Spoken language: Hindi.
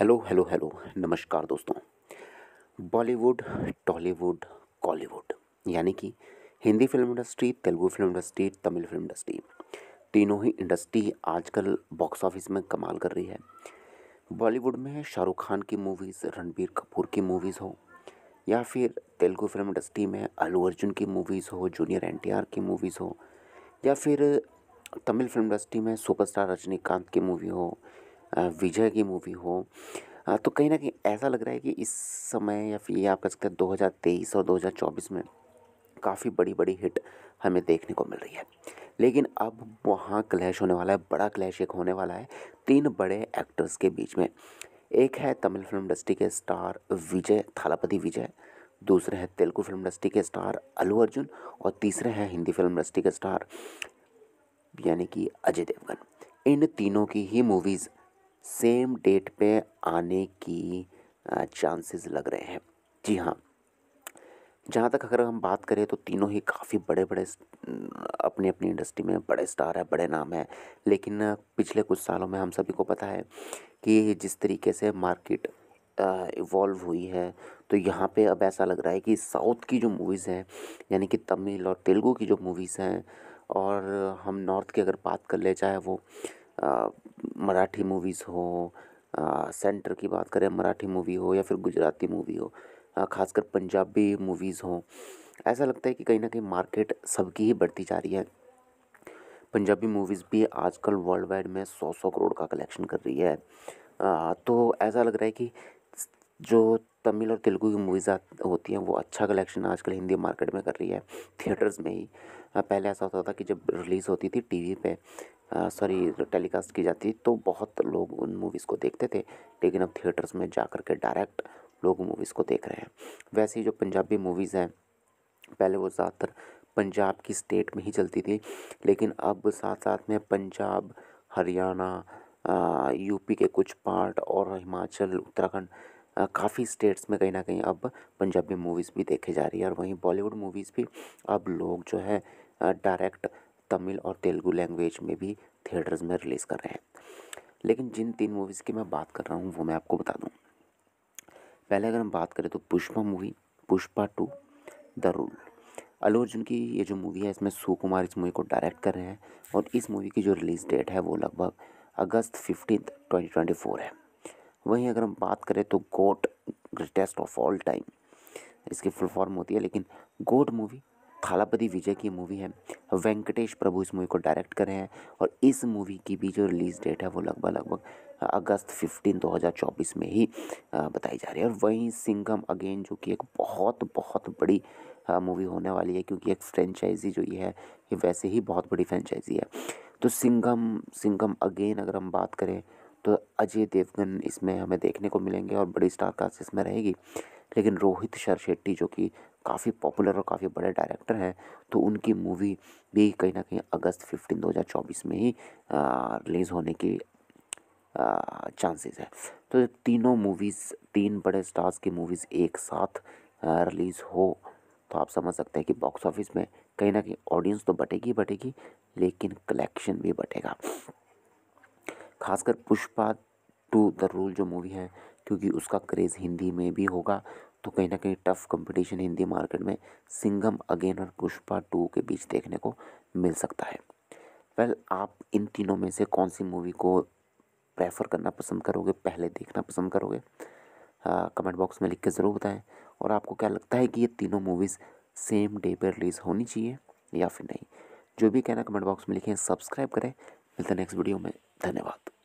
हेलो हेलो हेलो नमस्कार दोस्तों बॉलीवुड टॉलीवुड कॉलीवुड यानी कि Hindi film industry Telugu film industry Tamil film industry तीनों ही इंडस्ट्री आजकल बॉक्स ऑफिस में कमाल कर रही है बॉलीवुड में शाहरुख खान की मूवीज़ रणबीर कपूर की मूवीज़ हो या फिर तेलुगु फिल्म इंडस्ट्री में अलू अर्जुन की मूवीज़ हो जूनियर एन की मूवीज़ हो या फिर तमिल फिल्म इंडस्ट्री में सुपरस्टार रजनीकांत की मूवी हो विजय की मूवी हो तो कहीं ना कहीं ऐसा लग रहा है कि इस समय या फिर आप कह सकते हैं तेईस और 2024 में काफ़ी बड़ी बड़ी हिट हमें देखने को मिल रही है लेकिन अब वहाँ क्लैश होने वाला है बड़ा क्लैश एक होने वाला है तीन बड़े एक्टर्स के बीच में एक है तमिल फिल्म इंडस्ट्री के स्टार विजय थालापति विजय दूसरे हैं तेलुगु फिल्म इंडस्ट्री के स्टार अलू अर्जुन और तीसरे हैं हिंदी फिल्म इंडस्ट्री के स्टार यानी कि अजय देवगन इन तीनों की ही मूवीज़ सेम डेट पे आने की चांसेस लग रहे हैं जी हाँ जहाँ तक अगर हम बात करें तो तीनों ही काफ़ी बड़े बड़े अपनी अपनी इंडस्ट्री में बड़े स्टार हैं बड़े नाम हैं लेकिन पिछले कुछ सालों में हम सभी को पता है कि जिस तरीके से मार्केट इवॉल्व हुई है तो यहाँ पे अब ऐसा लग रहा है कि साउथ की जो मूवीज़ हैं यानी कि तमिल और तेलुगू की जो मूवीज़ हैं और हम नॉर्थ की अगर बात कर ले चाहे वो मराठी मूवीज़ हो सेंटर की बात करें मराठी मूवी हो या फिर गुजराती मूवी हो ख़ासकर पंजाबी मूवीज़ हो ऐसा लगता है कि कहीं ना कहीं मार्केट सबकी ही बढ़ती जा रही है पंजाबी मूवीज़ भी आजकल वर्ल्ड वाइड में सौ सौ करोड़ का कलेक्शन कर रही है तो ऐसा लग रहा है कि जो तमिल और तेलुगु की मूवीज़ होती हैं वो अच्छा कलेक्शन आजकल हिंदी मार्केट में कर रही है थिएटर्स में ही पहले ऐसा होता था कि जब रिलीज़ होती थी टीवी पे सॉरी टेलीकास्ट की जाती तो बहुत लोग उन मूवीज़ को देखते थे लेकिन अब थिएटर्स में जा कर के डायरेक्ट लोग मूवीज़ को देख रहे हैं वैसे ही जो पंजाबी मूवीज़ हैं पहले वो ज़्यादातर पंजाब की स्टेट में ही चलती थी लेकिन अब साथ साथ में पंजाब हरियाणा यूपी के कुछ पार्ट और हिमाचल उत्तराखंड काफ़ी स्टेट्स में कहीं ना कहीं अब पंजाबी मूवीज़ भी देखी जा रही है और वहीं बॉलीवुड मूवीज़ भी अब लोग जो है डायरेक्ट तमिल और तेलुगु लैंग्वेज में भी थिएटर्स में रिलीज़ कर रहे हैं लेकिन जिन तीन मूवीज़ की मैं बात कर रहा हूँ वो मैं आपको बता दूँ पहले अगर हम बात करें तो Pushpa movie Pushpa two the rule Allu Arjun की ये जो मूवी है इसमें सुकुमार इस मूवी को डायरेक्ट कर रहे हैं और इस मूवी की जो रिलीज़ डेट है वो लगभग August fifteen twenty twenty four है वहीं अगर हम बात करें तो GOAT greatest of all time इसकी फुल फॉर्म होती है लेकिन गोट मूवी थालापति विजय की मूवी है वेंकटेश प्रभु इस मूवी को डायरेक्ट कर रहे हैं और इस मूवी की भी जो रिलीज़ डेट है वो लगभग लगभग अगस्त 15 2024 में ही बताई जा रही है और वहीं सिंघम अगेन जो कि एक बहुत बहुत बड़ी मूवी होने वाली है क्योंकि एक फ्रेंचाइजी जो ये है ये वैसे ही बहुत बड़ी फ्रेंचाइजी है तो सिंघम सिंघम अगेन अगर हम बात करें तो अजय देवगन इसमें हमें देखने को मिलेंगे और बड़ी स्टार कास्ट इसमें रहेगी लेकिन रोहित शर शेट्टी जो कि काफ़ी पॉपुलर और काफ़ी बड़े डायरेक्टर हैं तो उनकी मूवी भी कहीं ना कहीं अगस्त फिफ्टीन दो हज़ार चौबीस में ही रिलीज़ होने की चांसेस है तो तीनों मूवीज़ तीन बड़े स्टार्स की मूवीज़ एक साथ रिलीज़ हो तो आप समझ सकते हैं कि बॉक्स ऑफिस में कहीं ना कहीं ऑडियंस तो बटेगी बटेगी लेकिन कलेक्शन भी बटेगा खासकर पुष्पा टू द रूल जो मूवी है क्योंकि उसका क्रेज़ हिंदी में भी होगा तो कहीं ना कहीं टफ़ कंपटीशन हिंदी मार्केट में सिंगम अगेन और पुष्पा टू के बीच देखने को मिल सकता है वेल well, आप इन तीनों में से कौन सी मूवी को प्रेफर करना पसंद करोगे पहले देखना पसंद करोगे कमेंट बॉक्स में लिख के ज़रूर बताएं और आपको क्या लगता है कि ये तीनों मूवीज़ सेम डे पर रिलीज़ होनी चाहिए या फिर नहीं जो भी कहना कमेंट बॉक्स में लिखें सब्सक्राइब करें मिलते नेक्स्ट वीडियो में धन्यवाद